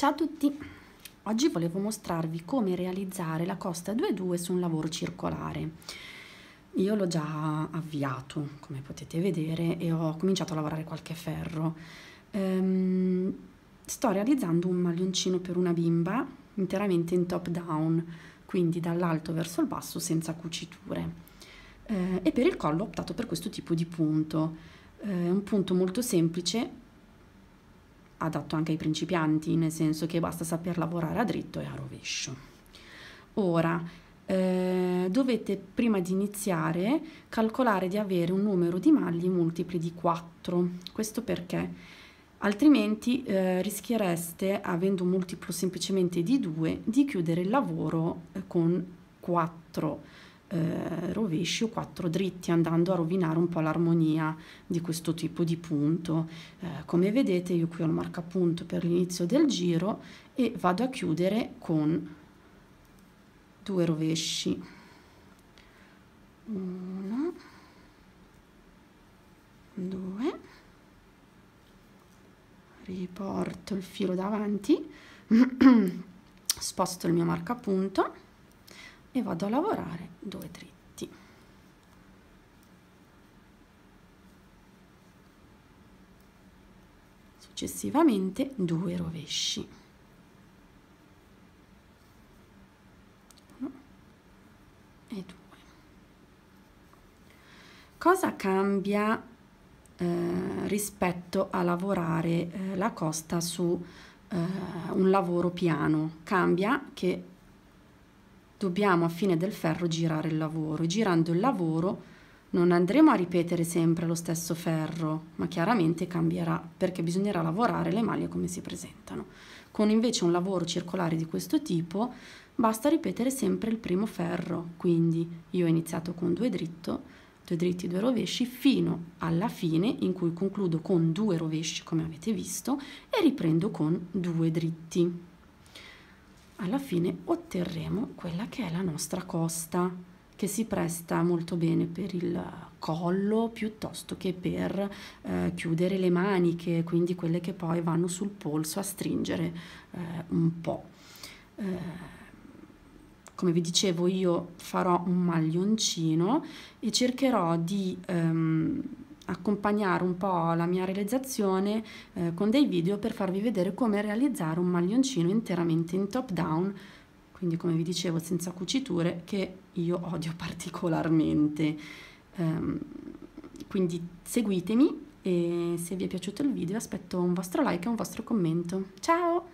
Ciao a tutti! Oggi volevo mostrarvi come realizzare la costa 2-2 su un lavoro circolare. Io l'ho già avviato, come potete vedere, e ho cominciato a lavorare qualche ferro. Ehm, sto realizzando un maglioncino per una bimba interamente in top down, quindi dall'alto verso il basso senza cuciture. Ehm, e per il collo ho optato per questo tipo di punto. È ehm, un punto molto semplice adatto anche ai principianti, nel senso che basta saper lavorare a dritto e a rovescio. Ora, eh, dovete prima di iniziare calcolare di avere un numero di maglie multipli di 4. Questo perché? Altrimenti eh, rischiereste, avendo un multiplo semplicemente di 2, di chiudere il lavoro eh, con 4 eh, rovesci o quattro dritti andando a rovinare un po' l'armonia di questo tipo di punto. Eh, come vedete io qui ho il marcapunto per l'inizio del giro e vado a chiudere con due rovesci. Uno, due, riporto il filo davanti, sposto il mio marcapunto e vado a lavorare due dritti successivamente due rovesci e due cosa cambia eh, rispetto a lavorare eh, la costa su eh, un lavoro piano cambia che dobbiamo a fine del ferro girare il lavoro. Girando il lavoro non andremo a ripetere sempre lo stesso ferro, ma chiaramente cambierà perché bisognerà lavorare le maglie come si presentano. Con invece un lavoro circolare di questo tipo basta ripetere sempre il primo ferro, quindi io ho iniziato con due dritto, due dritti, due rovesci, fino alla fine in cui concludo con due rovesci come avete visto e riprendo con due dritti alla fine otterremo quella che è la nostra costa che si presta molto bene per il collo piuttosto che per eh, chiudere le maniche quindi quelle che poi vanno sul polso a stringere eh, un po' eh, come vi dicevo io farò un maglioncino e cercherò di ehm, accompagnare un po' la mia realizzazione eh, con dei video per farvi vedere come realizzare un maglioncino interamente in top down quindi come vi dicevo senza cuciture che io odio particolarmente um, quindi seguitemi e se vi è piaciuto il video aspetto un vostro like e un vostro commento ciao